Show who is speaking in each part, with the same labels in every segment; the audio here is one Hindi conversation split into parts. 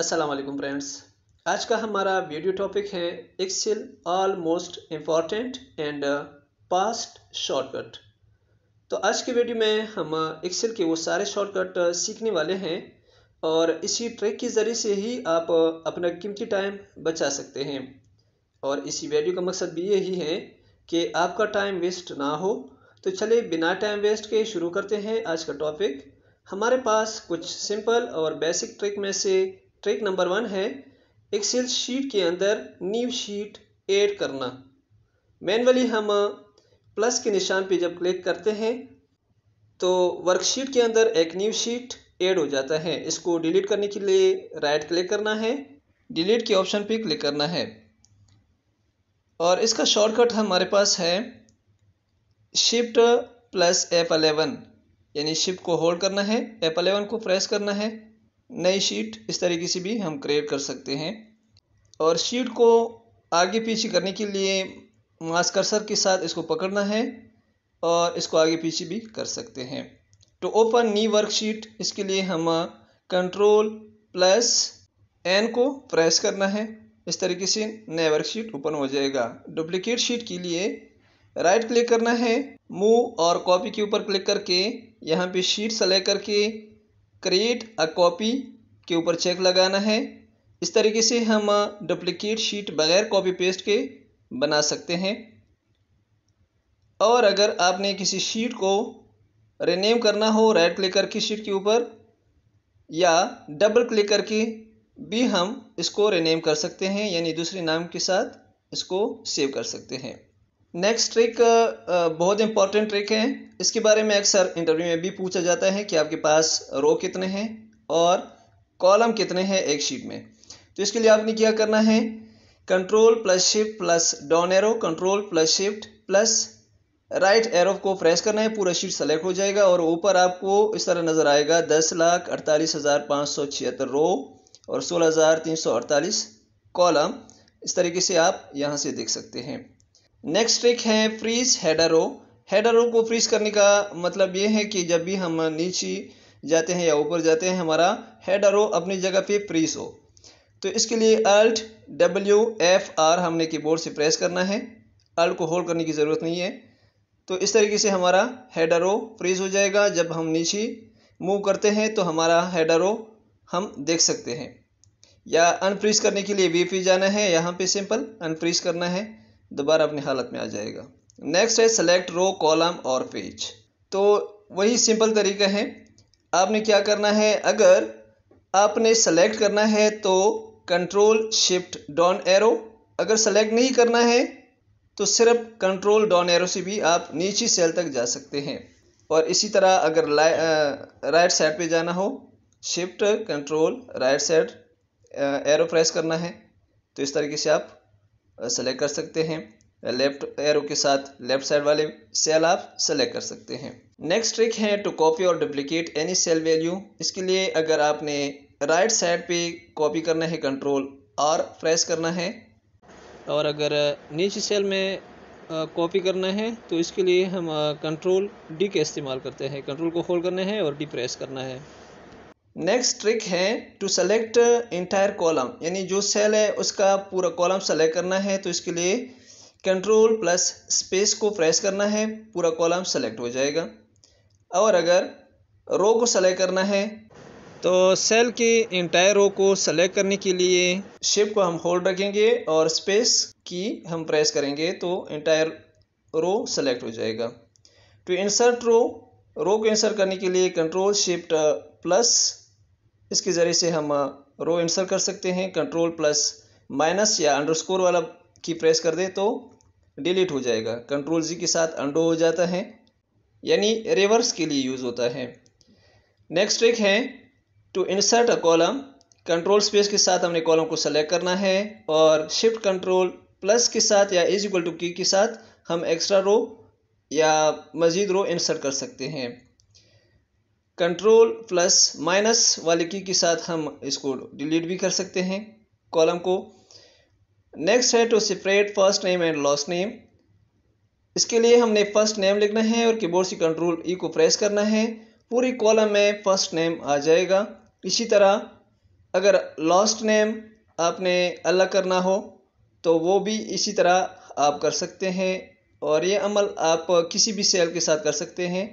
Speaker 1: असलम फ्रेंड्स आज का हमारा वीडियो टॉपिक है Excel all most important and past shortcut तो आज के वीडियो में हम एक्सेल uh, के वो सारे शॉर्टकट uh, सीखने वाले हैं और इसी ट्रिक के ज़रिए से ही आप uh, अपना कीमती टाइम बचा सकते हैं और इसी वीडियो का मकसद भी यही है कि आपका टाइम वेस्ट ना हो तो चलिए बिना टाइम वेस्ट के शुरू करते हैं आज का टॉपिक हमारे पास कुछ सिंपल और बेसिक ट्रिक में से ट्रिक नंबर वन है एक्सेल शीट के अंदर न्यू शीट ऐड करना मैनुअली हम प्लस के निशान पे जब क्लिक करते हैं तो वर्कशीट के अंदर एक न्यू शीट ऐड हो जाता है इसको डिलीट करने के लिए राइट क्लिक करना है डिलीट के ऑप्शन पे क्लिक करना है और इसका शॉर्टकट हमारे पास है शिफ्ट प्लस एफ अलेवन यानी शिफ्ट को होल्ड करना है एफ अलेवन को प्रेस करना है नई शीट इस तरीके से भी हम क्रिएट कर सकते हैं और शीट को आगे पीछे करने के लिए मास कर्सर के साथ इसको पकड़ना है और इसको आगे पीछे भी कर सकते हैं तो ओपन नी वर्कशीट इसके लिए हम कंट्रोल प्लस एन को प्रेस करना है इस तरीके से नया वर्कशीट ओपन हो जाएगा डुप्लीकेट शीट के लिए राइट क्लिक करना है मूव और कॉपी के ऊपर क्लिक करके यहाँ पे शीट सेलेक्ट करके क्रिएट अ कॉपी के ऊपर चेक लगाना है इस तरीके से हम डुप्लिकेट शीट बगैर कॉपी पेस्ट के बना सकते हैं और अगर आपने किसी शीट को रिनेम करना हो राइट क्लिक करके शीट के ऊपर या डबल क्लिक करके भी हम इसको रेनेम कर सकते हैं यानी दूसरे नाम के साथ इसको सेव कर सकते हैं नेक्स्ट ट्रिक uh, uh, बहुत इंपॉर्टेंट ट्रिक है इसके बारे में अक्सर इंटरव्यू में भी पूछा जाता है कि आपके पास रो कितने हैं और कॉलम कितने हैं एक शीट में तो इसके लिए आपने क्या करना है control plus shift plus down arrow control plus shift plus right arrow को प्रेस करना है पूरा शीट सेलेक्ट हो जाएगा और ऊपर आपको इस तरह नज़र आएगा दस लाख अड़तालीस हज़ार पाँच सौ छिहत्तर रो और सोलह हज़ार तीन सौ अड़तालीस कॉलम इस तरीके से आप यहाँ से देख सकते हैं नेक्स्ट ट्रिक है फ्रीज हेडरो हेडरो को फ्रीज करने का मतलब ये है कि जब भी हम नीचे जाते हैं या ऊपर जाते हैं हमारा हेडरो अपनी जगह पे फ्रीज हो तो इसके लिए अल्ट डब्ल्यू एफ आर हमने कीबोर्ड से प्रेस करना है अल्ट को होल्ड करने की ज़रूरत नहीं है तो इस तरीके से हमारा हेडरो फ्रीज हो जाएगा जब हम नीचे मूव करते हैं तो हमारा हेडरो हम देख सकते हैं या अनफ्रीज करने के लिए वी पी जाना है यहाँ पे सिंपल अनफ्रीज करना है दोबारा अपनी हालत में आ जाएगा नेक्स्ट है सेलेक्ट रो कॉलम और पेज तो वही सिंपल तरीका है आपने क्या करना है अगर आपने सेलेक्ट करना है तो कंट्रोल शिफ्ट डॉन एरो अगर सेलेक्ट नहीं करना है तो सिर्फ कंट्रोल डॉन एरो से भी आप नीचे सेल तक जा सकते हैं और इसी तरह अगर राइट साइड पे जाना हो shift control right side arrow press करना है तो इस तरीके से आप सेलेक्ट कर सकते हैं लेफ्ट एरो के साथ लेफ्ट साइड वाले सेल आप सेलेक्ट कर सकते हैं नेक्स्ट ट्रिक है टू कॉपी और डुप्लीकेट एनी सेल वैल्यू इसके लिए अगर आपने राइट साइड पे कॉपी करना है कंट्रोल और प्रेस करना है और अगर नीचे सेल में कॉपी करना है तो इसके लिए हम कंट्रोल डी का इस्तेमाल करते हैं कंट्रोल को होल्ड करना है और डी प्रेस करना है नेक्स्ट ट्रिक है टू सेलेक्ट इंटायर कॉलम यानी जो सेल है उसका पूरा कॉलम सेलेक्ट करना है तो इसके लिए कंट्रोल प्लस स्पेस को प्रेस करना है पूरा कॉलम सेलेक्ट हो जाएगा और अगर रो को सेलेक्ट करना है तो सेल के इंटायर रो को सेलेक्ट करने के लिए शिफ्ट को हम होल्ड रखेंगे और स्पेस की हम प्रेस करेंगे तो इंटायर रो सेलेक्ट हो जाएगा टू इंसर्ट रो रो को इंसर्ट करने के लिए कंट्रोल शिफ्ट प्लस इसके ज़रिए से हम रो इंसर कर सकते हैं कंट्रोल प्लस माइनस या अंडरस्कोर वाला की प्रेस कर दें तो डिलीट हो जाएगा कंट्रोल जी के साथ अंडो हो जाता है यानी रिवर्स के लिए यूज़ होता है नेक्स्ट ट्रिक है to insert a column control space के साथ हमने कॉलम को सेलेक्ट करना है और शिफ्ट कंट्रोल प्लस के साथ या इज इक्वल टू की के साथ हम एक्स्ट्रा रो या मज़ीद रो इंसर्ट कर सकते हैं कंट्रोल प्लस माइनस वाले की के साथ हम इसको डिलीट भी कर सकते हैं कॉलम को नेक्स्ट है to separate first name and last name इसके लिए हमने फर्स्ट नेम लिखना है और कीबोर्ड से कंट्रोल ई e को प्रेस करना है पूरी कॉलम में फर्स्ट नेम आ जाएगा इसी तरह अगर लास्ट नेम आपने अलग करना हो तो वो भी इसी तरह आप कर सकते हैं और ये अमल आप किसी भी सेल के साथ कर सकते हैं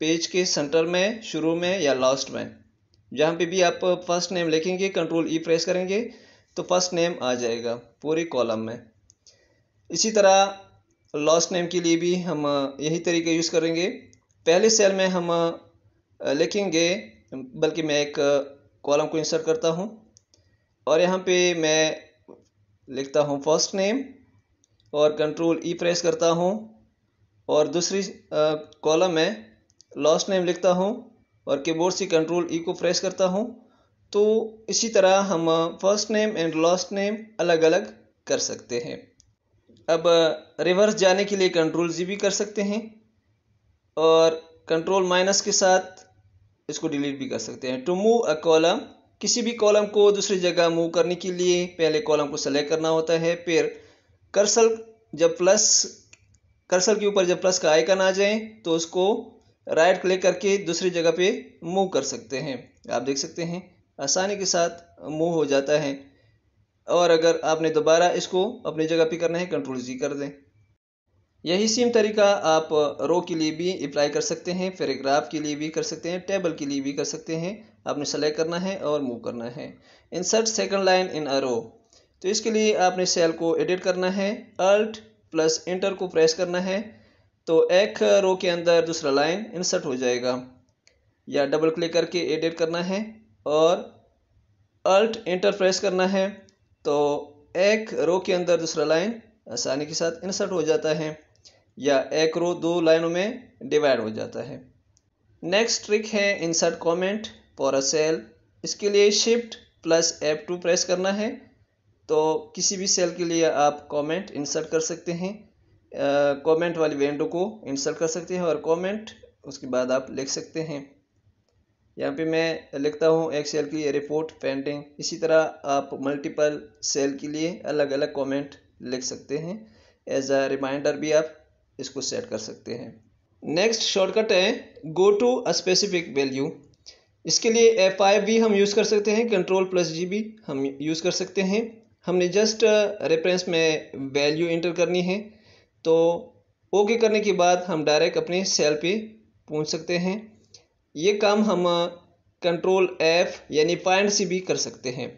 Speaker 1: पेज के सेंटर में शुरू में या लास्ट में जहाँ पे भी आप फर्स्ट नेम लिखेंगे कंट्रोल ई e प्रेस करेंगे तो फर्स्ट नेम आ जाएगा पूरे कॉलम में इसी तरह लास्ट नेम के लिए भी हम यही तरीके यूज़ करेंगे पहले सेल में हम लिखेंगे बल्कि मैं एक कॉलम को इंसर्ट करता हूँ और यहाँ पे मैं लिखता हूँ फर्स्ट नेम और कंट्रोल ई e प्रेस करता हूँ और दूसरी कॉलम में लास्ट नेम लिखता हूँ और कीबोर्ड से कंट्रोल ई e को प्रेस करता हूँ तो इसी तरह हम first name and last name अलग अलग कर सकते हैं अब रिवर्स uh, जाने के लिए कंट्रोल जी भी कर सकते हैं और कंट्रोल माइनस के साथ इसको डिलीट भी कर सकते हैं टू मूव अ कॉलम किसी भी कॉलम को दूसरी जगह मूव करने के लिए पहले कॉलम को सेलेक्ट करना होता है फिर कर्सल जब प्लस कर्सल के ऊपर जब प्लस का आइकन आ जाए तो उसको राइट क्लिक करके दूसरी जगह पे मूव कर सकते हैं आप देख सकते हैं आसानी के साथ मूव हो जाता है और अगर आपने दोबारा इसको अपनी जगह पे करना है कंट्रोल जी कर दें यही सेम तरीका आप रो के लिए भी अप्लाई कर सकते हैं पैराग्राफ के लिए भी कर सकते हैं टेबल के लिए भी कर सकते हैं आपने सेलेक्ट करना है और मूव करना है insert second line in a row तो इसके लिए आपने सेल को एडिट करना है अल्ट प्लस इंटर को प्रेस करना है तो एक रो के अंदर दूसरा लाइन इंसर्ट हो जाएगा या डबल क्लिक करके एडिट करना है और अल्ट इंटर प्रेस करना है तो एक रो के अंदर दूसरा लाइन आसानी के साथ इंसर्ट हो जाता है या एक रो दो लाइनों में डिवाइड हो जाता है नेक्स्ट ट्रिक है insert comment for a cell इसके लिए shift plus F two press करना है तो किसी भी सेल के लिए आप कमेंट इंसर्ट कर सकते हैं कमेंट वाली विंडो को इंसर्ट कर सकते हैं और कमेंट उसके बाद आप लिख सकते हैं यहाँ पे मैं लिखता हूँ एक सेल के लिए रिपोर्ट पेंटिंग इसी तरह आप मल्टीपल सेल के लिए अलग अलग कमेंट लिख सकते हैं एज अ रिमाइंडर भी आप इसको सेट कर सकते हैं नेक्स्ट शॉर्टकट है go to a specific value इसके लिए एफ आई भी हम यूज़ कर सकते हैं कंट्रोल प्लस जी भी हम यूज़ कर सकते हैं हमने जस्ट रेफरेंस में वैल्यू इंटर करनी है तो ओके करने के बाद हम डायरेक्ट अपने सेल पे पहुंच सकते हैं ये काम हम कंट्रोल एफ़ यानी फाइंड से भी कर सकते हैं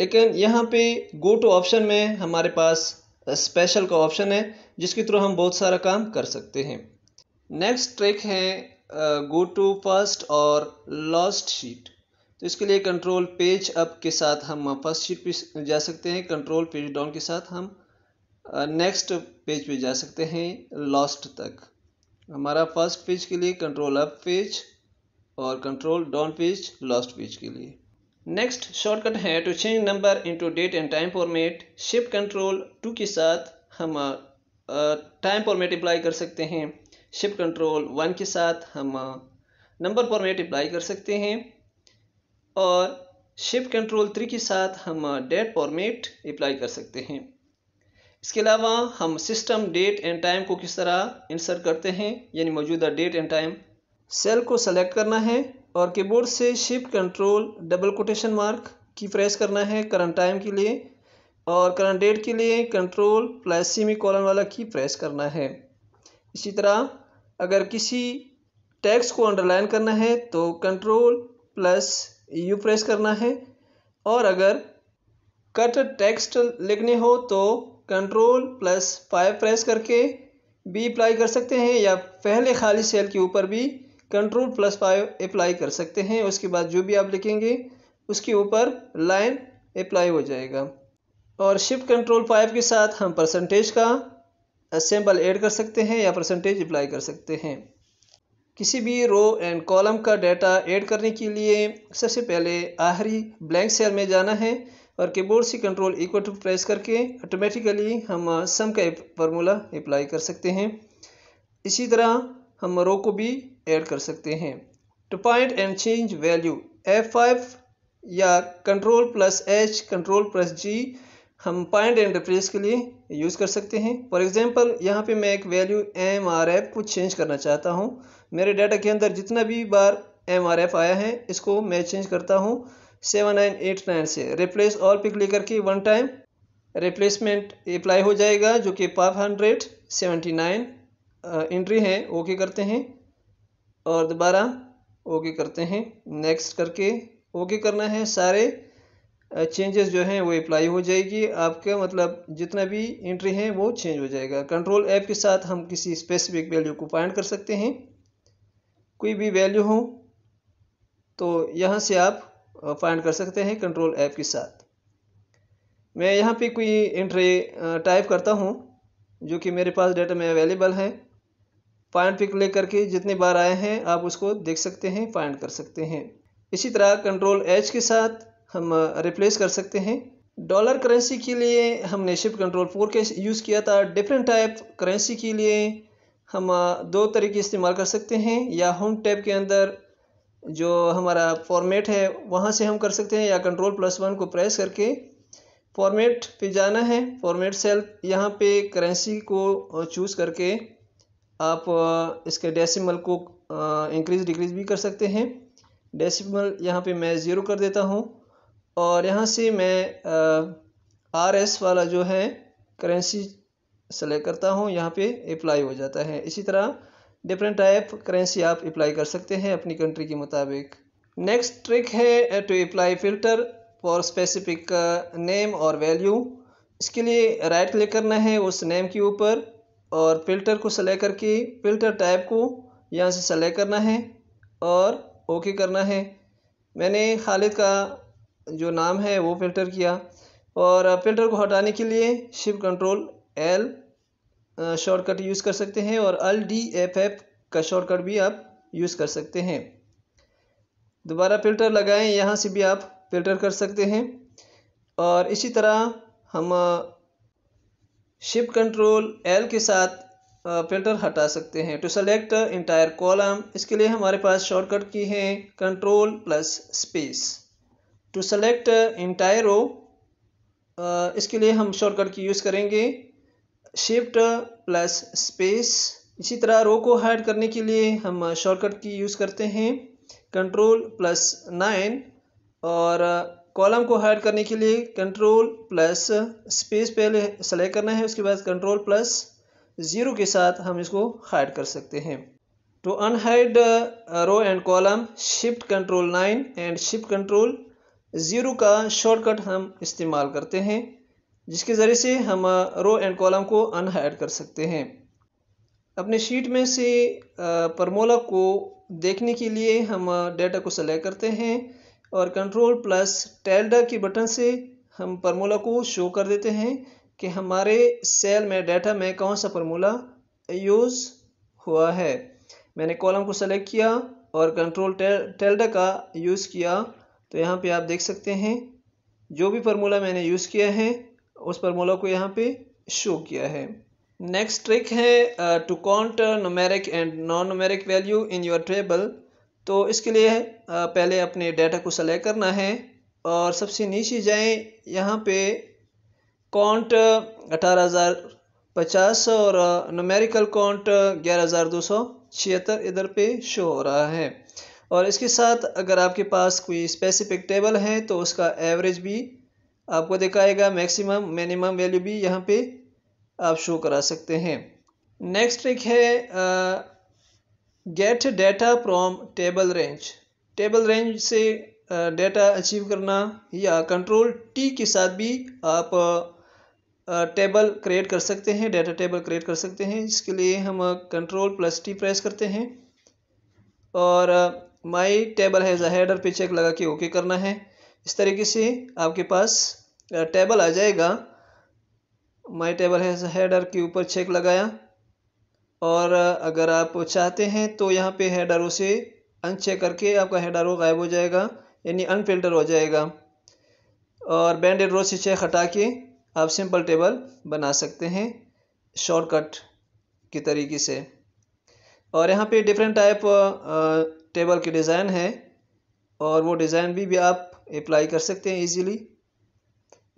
Speaker 1: लेकिन यहाँ पे गो टू ऑप्शन में हमारे पास स्पेशल का ऑप्शन है जिसके थ्रू हम बहुत सारा काम कर सकते हैं नेक्स्ट ट्रिक है गो टू फर्स्ट और लास्ट शीट तो इसके लिए कंट्रोल पेज अप के साथ हम फर्स्ट शीट पे जा सकते हैं कंट्रोल पेज डाउन के साथ हम नेक्स्ट पेज पे जा सकते हैं लॉस्ट तक हमारा फर्स्ट पेज के लिए कंट्रोल अप पेज और control down page last page के लिए नेक्स्ट शॉर्टकट है to change number into date and time format shift control two के साथ हम टाइम फॉर्मेट अप्लाई कर सकते हैं शिफ्ट कंट्रोल वन के साथ हम नंबर फॉर्मेट अप्लाई कर सकते हैं और शिफ्ट कंट्रोल थ्री के साथ हम डेट फॉर्मेट अप्लाई कर सकते हैं इसके अलावा हम सिस्टम डेट एंड टाइम को किस तरह इंसर्ट करते हैं यानी मौजूदा डेट एंड टाइम सेल को सेलेक्ट करना है और कीबोर्ड से shift control double quotation mark की प्रेस करना है करंट टाइम के लिए और करंट डेट के लिए कंट्रोल प्लस सीमी कॉलन वाला की प्रेस करना है इसी तरह अगर किसी टैक्स को अंडरलाइन करना है तो कंट्रोल प्लस यू प्रेस करना है और अगर कट टेक्स्ट लिखने हो तो कंट्रोल प्लस फाइव प्रेस करके भी अप्लाई कर सकते हैं या पहले खाली सेल के ऊपर भी कंट्रोल प्लस फाइव अप्लाई कर सकते हैं उसके बाद जो भी आप लिखेंगे उसके ऊपर लाइन अप्लाई हो जाएगा और शिफ्ट कंट्रोल फाइव के साथ हम परसेंटेज का सिंबल ऐड कर सकते हैं या परसेंटेज अप्लाई कर सकते हैं किसी भी रो एंड कॉलम का डाटा ऐड करने के लिए सबसे पहले आखिरी ब्लैंक सेल में जाना है और कीबोर्ड से कंट्रोल इक्वल टू प्रेस करके ऑटोमेटिकली हम सम uh, का फार्मूला अप्लाई कर सकते हैं इसी तरह हम रो को भी ऐड कर सकते हैं to point and change value F five या control plus H control plus G हम पॉइंट एंड रिप्लेस के लिए यूज़ कर सकते हैं फॉर एग्जांपल यहाँ पे मैं एक वैल्यू एम आर एफ को चेंज करना चाहता हूँ मेरे डाटा के अंदर जितना भी बार एम आर एफ आया है इसको मैं चेंज करता हूँ सेवन नाइन एट नाइन से रिप्लेस ऑल पे क्लिक करके वन टाइम रिप्लेसमेंट अप्लाई हो जाएगा जो कि five hundred seventy nine entry है ओके करते हैं और दोबारा ओके करते हैं नेक्स्ट करके ओके करना है सारे चेंजेस जो हैं वो अप्लाई हो जाएगी आपका मतलब जितना भी एंट्री है वो चेंज हो जाएगा कंट्रोल ऐप के साथ हम किसी स्पेसिफिक वैल्यू को फाइंड कर सकते हैं कोई भी वैल्यू हो तो यहाँ से आप फाइंड कर सकते हैं कंट्रोल ऐप के साथ मैं यहाँ पे कोई एंट्री टाइप करता हूँ जो कि मेरे पास डेटा में अवेलेबल है फाइंड पे क्लिक करके जितने बार आए हैं आप उसको देख सकते हैं फाइंड कर सकते हैं इसी तरह कंट्रोल एच के साथ हम रिप्लेस कर सकते हैं डॉलर करेंसी के लिए हमने शिफ्ट कंट्रोल फोर के यूज़ किया था डिफरेंट टाइप करेंसी के लिए हम दो तरीके इस्तेमाल कर सकते हैं या होम टैब के अंदर जो हमारा फॉर्मेट है वहाँ से हम कर सकते हैं या कंट्रोल प्लस वन को प्रेस करके फॉर्मेट पे जाना है फॉर्मेट सेल यहाँ पे करेंसी को चूज़ करके आप इसके डेसिमल को इंक्रीज डिक्रीज भी कर सकते हैं डेसिमल यहाँ पे मैं ज़ीरो कर देता हूँ और यहाँ से मैं आर एस वाला जो है करेंसी सेलेक्ट करता हूँ यहाँ पे अप्लाई हो जाता है इसी तरह डिफरेंट टाइप करेंसी आप अप्लाई कर सकते हैं अपनी कंट्री के मुताबिक नेक्स्ट ट्रिक है to apply filter for specific name और वैल्यू इसके लिए राइट क्लिक करना है उस नेम के ऊपर और फ़िल्टर को सेलेक्ट करके फ़िल्टर टाइप को यहाँ से सेलेक्ट करना है और ओके okay करना है मैंने खालिद का जो नाम है वो फ़िल्टर किया और फ़िल्टर uh, को हटाने के लिए shift control L shortcut use कर सकते हैं और अल डी एफ एफ का शॉर्टकट भी आप यूज़ कर सकते हैं दोबारा फ़िल्टर लगाएं यहाँ से भी आप फ़िल्टर कर सकते हैं और इसी तरह हम शिफ्ट कंट्रोल एल के साथ फिल्टर हटा सकते हैं टू सेलेक्ट इंटायर कॉलम इसके लिए हमारे पास शॉर्टकट की है control plus space to select entire row इसके लिए हम शॉर्टकट की यूज़ करेंगे शिफ्ट प्लस स्पेस इसी तरह रो को हाइड करने के लिए हम शॉर्टकट की यूज़ करते हैं कंट्रोल प्लस नाइन और कॉलम uh, को हाइड करने के लिए कंट्रोल प्लस स्पेस पहले सेलेक्ट करना है उसके बाद कंट्रोल प्लस ज़ीरो के साथ हम इसको हाइड कर सकते हैं to unhide row and column shift control nine and shift control zero का शॉर्टकट हम इस्तेमाल करते हैं जिसके ज़रिए से हम रो एंड कॉलम को अनहाइड कर सकते हैं अपने शीट में से परमोला को देखने के लिए हम डेटा को सेलेक्ट करते हैं और कंट्रोल प्लस टेल्डा के बटन से हम परमोला को शो कर देते हैं कि हमारे सेल में डाटा में कौन सा परमोला यूज़ हुआ है मैंने कॉलम को सेलेक्ट किया और कंट्रोल टेल्डा का यूज़ किया तो यहाँ पे आप देख सकते हैं जो भी फार्मूला मैंने यूज़ किया है उस फार्मूला को यहाँ पे शो किया है नेक्स्ट ट्रिक है to count numeric and non numeric value in your table तो इसके लिए uh, पहले अपने डाटा को सेलेक्ट करना है और सबसे नीचे जाएं यहाँ पे काउंट अठारह हज़ार पचास और नोमेरिकल uh, काउंट ग्यारह हज़ार दो सौ छिहत्तर इधर पे शो हो रहा है और इसके साथ अगर आपके पास कोई स्पेसिफिक टेबल है तो उसका एवरेज भी आपको दिखाएगा मैक्सिमम मिनिमम वैल्यू भी यहाँ पे आप शो करा सकते हैं नेक्स्ट ट्रिक है get data from table range table range से डेटा अचीव करना या कंट्रोल टी के साथ भी आप टेबल क्रिएट कर सकते हैं डेटा टेबल क्रिएट कर सकते हैं इसके लिए हम कंट्रोल प्लस टी प्रेस करते हैं और my table has a header पे चेक लगा के ओके करना है इस तरीके से आपके पास टेबल आ जाएगा माई टेबल हैज़ हेडर के ऊपर चेक लगाया और अगर आप चाहते हैं तो यहाँ पे हेडरों से अनचेक करके आपका हेडर वो गायब हो जाएगा यानी अनफिल्टर हो जाएगा और बैंडेड रो से चेक हटा के आप सिंपल टेबल बना सकते हैं शॉर्टकट के तरीके से और यहाँ पे डिफरेंट टाइप टेबल के डिज़ाइन है और वो डिज़ाइन भी, भी आप अप्लाई कर सकते हैं ईजीली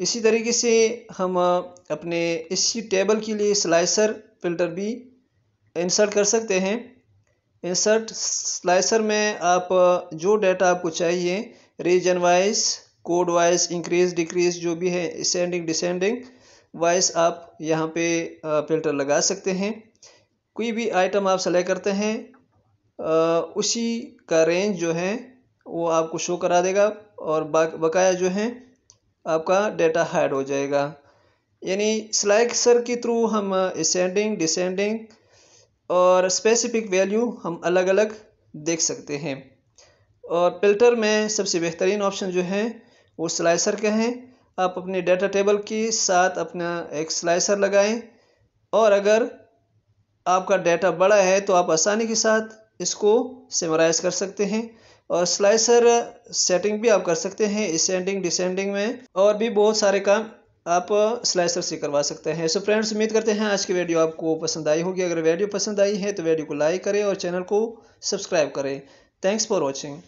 Speaker 1: इसी तरीके से हम अपने इसी टेबल के लिए स्लाइसर फ़िल्टर भी इंसर्ट कर सकते हैं इंसर्ट स्लाइसर में आप जो डाटा आपको चाहिए region wise code wise increase decrease जो भी है इसेंडिंग डिसेंडिंग वाइज आप यहाँ पे फ़िल्टर लगा सकते हैं कोई भी आइटम आप सेलेक्ट करते हैं उसी का रेंज जो है वो आपको शो करा देगा और बकाया जो है आपका डेटा हाइड हो जाएगा यानी स्लाइसर के थ्रू हम इसेंडिंग डिसेंडिंग और स्पेसिफिक वैल्यू हम अलग अलग देख सकते हैं और फिल्टर में सबसे बेहतरीन ऑप्शन जो है वो स्लाइसर के हैं आप अपने डेटा टेबल के साथ अपना एक स्लाइसर लगाएं और अगर आपका डाटा बड़ा है तो आप आसानी के साथ इसको सेमराइज कर सकते हैं और स्लाइसर सेटिंग भी आप कर सकते हैं इसेंडिंग डिसेंडिंग में और भी बहुत सारे काम आप स्लाइसर से करवा सकते हैं सो फ्रेंड्स उम्मीद करते हैं आज की वीडियो आपको पसंद आई होगी अगर वीडियो पसंद आई है तो वीडियो को लाइक करें और चैनल को सब्सक्राइब करें थैंक्स फॉर वॉचिंग